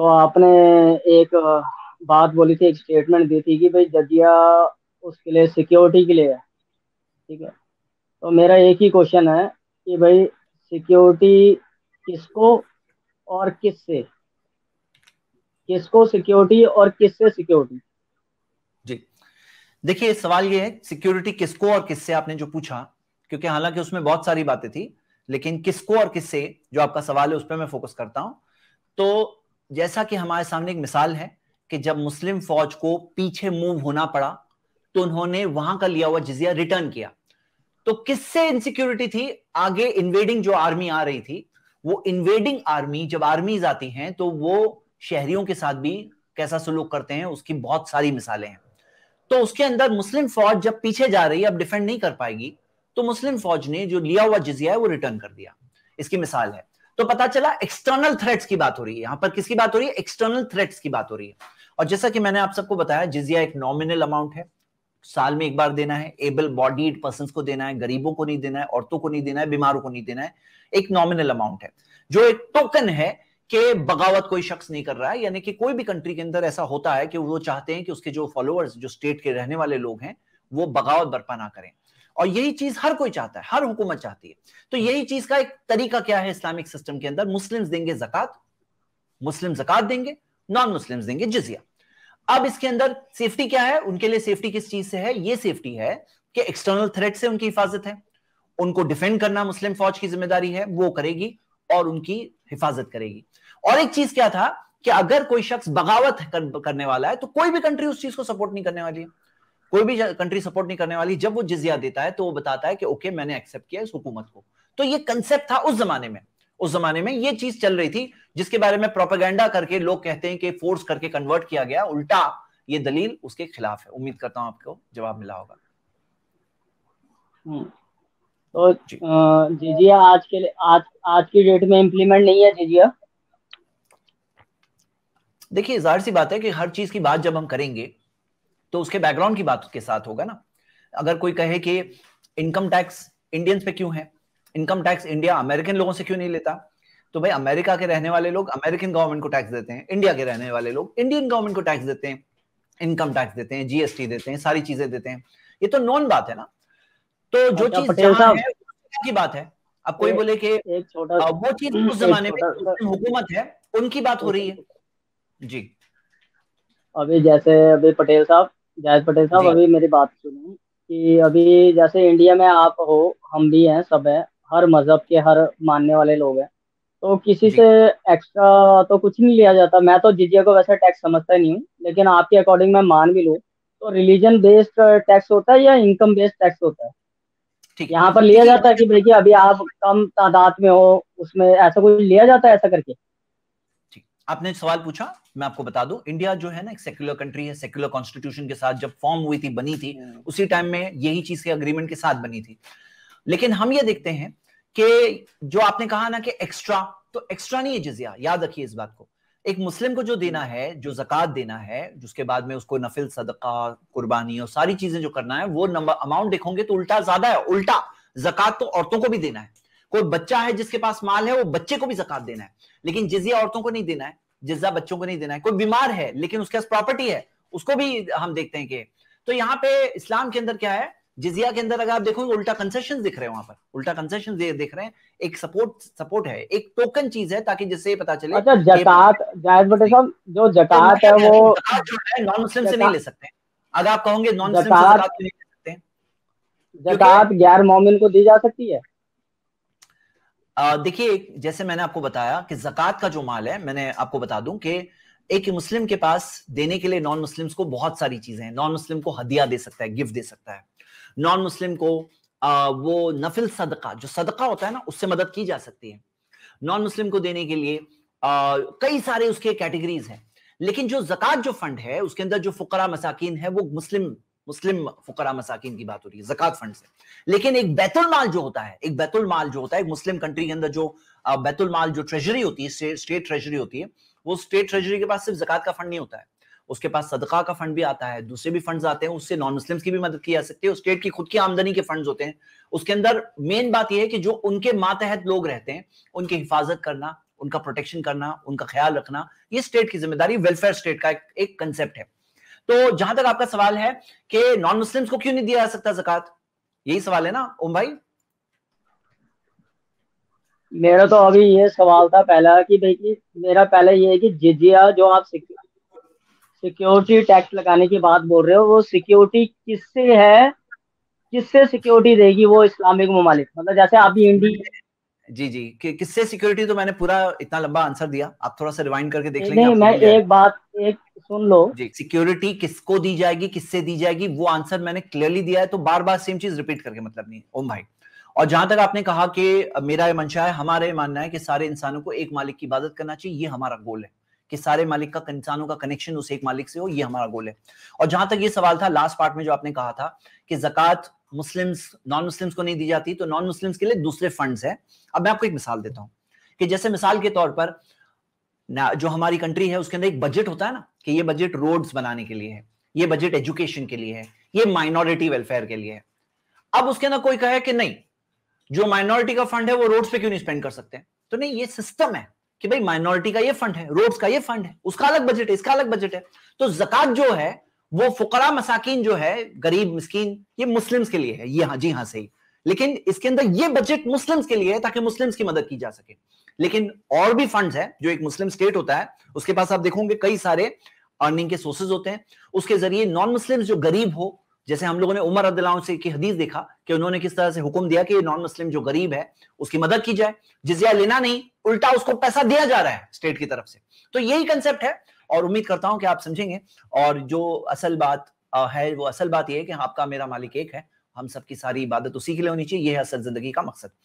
तो आपने एक बात बोली थी एक स्टेटमेंट दी थी कि भाई जदिया उसके लिए सिक्योरिटी के लिए है ठीक है तो मेरा एक ही क्वेश्चन है कि भाई सिक्योरिटी किसको और किससे किसको सिक्योरिटी और किससे सिक्योरिटी जी देखिए सवाल ये है सिक्योरिटी किसको और किससे आपने जो पूछा क्योंकि हालांकि उसमें बहुत सारी बातें थी लेकिन किसको और किससे जो आपका सवाल है उस पर मैं फोकस करता हूं तो जैसा कि हमारे सामने एक मिसाल है कि जब मुस्लिम फौज को पीछे मूव होना पड़ा तो उन्होंने वहां का लिया हुआ जिजिया रिटर्न किया तो किससे इनसिक्योरिटी थी आगे इन्वेडिंग जो आर्मी आ रही थी वो इन्वेडिंग आर्मी जब आर्मीज आती हैं तो वो शहरियों के साथ भी कैसा सलूक करते हैं उसकी बहुत सारी मिसालें हैं तो उसके अंदर मुस्लिम फौज जब पीछे जा रही है अब डिफेंड नहीं कर पाएगी तो मुस्लिम फौज ने जो लिया हुआ जिजिया है वो रिटर्न कर दिया इसकी मिसाल है तो पता चला एक्सटर्नल थ्रेट्स की बात हो रही है यहां पर किसकी बात हो रही है एक्सटर्नल थ्रेट्स की बात हो रही है और जैसा कि मैंने आप सबको बताया जिजिया एक नॉमिनल अमाउंट है साल में एक बार देना है एबल बॉडीड पर्सन को देना है गरीबों को नहीं देना है औरतों को नहीं देना है बीमारों को नहीं देना है एक नॉमिनल अमाउंट है जो एक टोकन है कि बगावत कोई शख्स नहीं कर रहा है यानी कि कोई भी कंट्री के अंदर ऐसा होता है कि वो चाहते हैं कि उसके जो फॉलोअर्स जो स्टेट के रहने वाले लोग हैं वो बगावत बर्पा ना करें और यही चीज हर कोई चाहता है हर हुकूमत चाहती है तो यही चीज का एक तरीका क्या है इस्लामिक सिस्टम के अंदर मुस्लिम देंगे जकत मुस्लिम जकत देंगे नॉन मुस्लिम देंगे जिजिया अब इसके अंदर सेफ्टी क्या है उनके लिए सेफ्टी किस चीज से है ये सेफ्टी है कि एक्सटर्नल थ्रेट से उनकी हिफाजत है उनको डिफेंड करना मुस्लिम फौज की जिम्मेदारी है वो करेगी और उनकी हिफाजत करेगी और एक चीज क्या था कि अगर कोई शख्स बगावत कर, करने वाला है तो कोई भी कंट्री उस चीज को सपोर्ट नहीं करने वाली है कोई भी कंट्री सपोर्ट नहीं करने वाली जब वो जिजिया देता है तो वो बताता है कि ओके मैंने एक्सेप्ट किया इस हुकूमत को तो ये कंसेप्ट था उस जमाने में उस जमाने में ये चीज चल रही थी जिसके बारे में प्रोपेगेंडा करके लोग कहते हैं कि फोर्स करके कन्वर्ट किया गया उल्टा ये दलील उसके खिलाफ है उम्मीद करता हूं आपको जवाब मिला होगा तो हम्म। जीजिया आज के आज आज की डेट में इम्प्लीमेंट नहीं है जीजिया देखिए जाहिर सी बात है कि हर चीज की बात जब हम करेंगे तो उसके बैकग्राउंड की बात के साथ होगा ना अगर कोई कहे कि इनकम टैक्स इंडियंस पे क्यों है इनकम टैक्स इंडिया अमेरिकन लोगों से क्यों नहीं लेता तो भाई अमेरिका के रहने वाले लोग अमेरिकन गवर्नमेंट को टैक्स देते हैं इंडिया के रहने वाले लोग इंडियन गवर्नमेंट को टैक्स देते हैं इनकम टैक्स देते हैं जीएसटी देते हैं सारी चीजें देते हैं ये तो नॉन बात है ना तो जो अच्छा, चीज की बात है अब कोई बोले कि वो चीज उस जमाने में हुकूमत है उनकी बात हो रही है जी अभी जैसे अभी पटेल साहब जायद पटेल साहब अभी मेरी बात सुनिए कि अभी जैसे इंडिया में आप हो हम भी हैं सब है हर मजहब के हर मानने वाले लोग हैं तो किसी से एक्स्ट्रा तो कुछ नहीं लिया जाता मैं तो जिजिया को वैसे टैक्स समझता नहीं हूँ लेकिन आपके अकॉर्डिंग मैं मान भी लूँ तो रिलीजन बेस्ड टैक्स होता है या इनकम बेस्ड टैक्स होता है यहाँ पर लिया जाता है कि देखिए अभी आप कम तादाद में हो उसमें ऐसा कुछ लिया जाता है ऐसा करके आपने सवाल पूछा मैं आपको बता दूं इंडिया जो है ना एक सेक्युलर कंट्री है सेक्युलर कॉन्स्टिट्यूशन के साथ जब फॉर्म हुई थी बनी थी उसी टाइम में यही चीज के अग्रीमेंट के साथ बनी थी लेकिन हम ये देखते हैं कि जो आपने कहा ना कि एक्स्ट्रा तो एक्स्ट्रा नहीं है जिजिया याद रखिए इस बात को एक मुस्लिम को जो देना है जो जक़ात देना है जिसके बाद में उसको नफिल सदका कुर्बानी और सारी चीजें जो करना है वो नंबर अमाउंट देखोगे तो उल्टा ज्यादा है उल्टा जक़ात तो औरतों को भी देना है कोई बच्चा है जिसके पास माल है वो बच्चे को भी जक़ात देना है लेकिन जिजिया औरतों को नहीं देना है जिज्जा बच्चों को नहीं देना है कोई बीमार है लेकिन उसके पास प्रॉपर्टी है उसको भी हम देखते हैं कि तो यहाँ पे इस्लाम के अंदर क्या है जिजिया के अंदर अगर आप देखोगे उल्टा कंसेशन दिख रहे हैं वहां पर उल्टा कंसेशन दिख रहे हैं एक सपोर्ट सपोर्ट है एक टोकन चीज है ताकि जिससे पता चले अच्छा जकात जायद बटे साहब जो जकात है वो नॉन मुस्लिम से नहीं ले सकते अगर आप कहोगे नॉन मुस्लिम से नहीं ले सकते जकात गैर मोमिन को दी जा सकती है देखिए जैसे मैंने आपको बताया कि जकत का जो माल है मैंने आपको बता दूं कि एक मुस्लिम के पास देने के लिए नॉन मुस्लिम्स को बहुत सारी चीजें हैं नॉन मुस्लिम को हदिया दे सकता है गिफ्ट दे सकता है नॉन मुस्लिम को आ, वो नफिल सदका जो सदका होता है ना उससे मदद की जा सकती है नॉन मुस्लिम को देने के लिए आ, कई सारे उसके कैटेगरीज हैं लेकिन जो जकत जो फंड है उसके अंदर जो फुकरा मसाकिन है वो मुस्लिम मुस्लिम फुकरा मसाकिन की बात हो रही है जक़ात फंड से लेकिन एक बैतुल माल जो होता है एक बैतुल माल जो होता है एक मुस्लिम कंट्री के अंदर जो बैतुल माल जो ट्रेजरी होती है स्टेट ट्रेजरी होती है वो स्टेट ट्रेजरी के पास सिर्फ जक़ात का फंड नहीं होता है उसके पास सदका का फंड भी आता है दूसरे भी फंड आते हैं उससे नॉन मुस्लिम्स की भी मदद की जा सकती है स्टेट की खुद की आमदनी के फंड होते हैं उसके अंदर मेन बात यह है कि जो उनके मातहत लोग रहते हैं उनकी हिफाजत करना उनका प्रोटेक्शन करना उनका ख्याल रखना ये स्टेट की जिम्मेदारी वेलफेयर स्टेट का एक कंसेप्ट है तो जहां तक आपका सवाल है कि नॉन मुस्लिम को क्यों नहीं दिया जा सकता जकत यही सवाल है ना ओम भाई मेरा तो अभी ये सवाल था पहला कि भाई कि मेरा पहला ये है कि जिजिया जो आप सिक्योरिटी टैक्स लगाने की बात बोल रहे हो वो सिक्योरिटी किससे है किससे सिक्योरिटी देगी वो इस्लामिक ममालिक मतलब जैसे आप इंडिया जी जी कि किससे सिक्योरिटी तो मैंने पूरा इतना लंबा आंसर दिया आप थोड़ा सा रिवाइंड करके देख लेंगे मैं एक बात एक सुन लो जी सिक्योरिटी किसको दी जाएगी किससे दी जाएगी वो आंसर मैंने क्लियरली दिया है तो बार बार सेम चीज रिपीट करके मतलब नहीं ओम भाई और जहां तक आपने कहा कि मेरा ये मंशा है हमारा ये मानना है कि सारे इंसानों को एक मालिक की इबादत करना चाहिए ये हमारा गोल है कि सारे मालिक का इंसानों का कनेक्शन उस एक मालिक से हो ये हमारा गोल है और जहां तक ये सवाल था लास्ट पार्ट में जो आपने कहा था कि जक़ात मुस्लिम्स नॉन मुस्लिम्स को नहीं दी जाती तो नॉन मुस्लिम्स के लिए दूसरे फंड्स हैं अब मैं आपको एक मिसाल देता हूँ कि जैसे मिसाल के तौर पर जो हमारी कंट्री है उसके अंदर एक बजट होता है ना कि ये बजट रोड्स बनाने के लिए है ये बजट एजुकेशन के लिए है ये माइनॉरिटी वेलफेयर के लिए है अब उसके अंदर कोई कहे कि नहीं जो माइनॉरिटी का फंड है वो रोड्स पे क्यों नहीं स्पेंड कर सकते तो नहीं ये सिस्टम है कि भाई माइनॉरिटी का ये फंड है रोड्स का ये फंड है उसका अलग बजट है इसका अलग बजट है तो जक़ात जो है वो फुकरा मसाकिन जो है गरीब मस्किन ये मुस्लिम्स के लिए है ये हाँ जी हाँ सही लेकिन इसके अंदर ये बजट मुस्लिम्स के लिए है ताकि मुस्लिम्स की मदद की जा सके लेकिन और भी फंड्स है जो एक मुस्लिम स्टेट होता है उसके पास आप देखोगे कई सारे अर्निंग के सोर्सेज होते हैं उसके जरिए नॉन मुस्लिम जो गरीब हो जैसे हम लोगों ने उमर अदलाओं से की हदीस देखा कि उन्होंने किस तरह से हुक्म दिया कि नॉन मुस्लिम जो गरीब है उसकी मदद की जाए जिजिया लेना नहीं उल्टा उसको पैसा दिया जा रहा है स्टेट की तरफ से तो यही कंसेप्ट है और उम्मीद करता हूं कि आप समझेंगे और जो असल बात है वो असल बात यह है कि आपका मेरा मालिक एक है हम सबकी सारी इबादत उसी के लिए होनी चाहिए यह असल जिंदगी का मकसद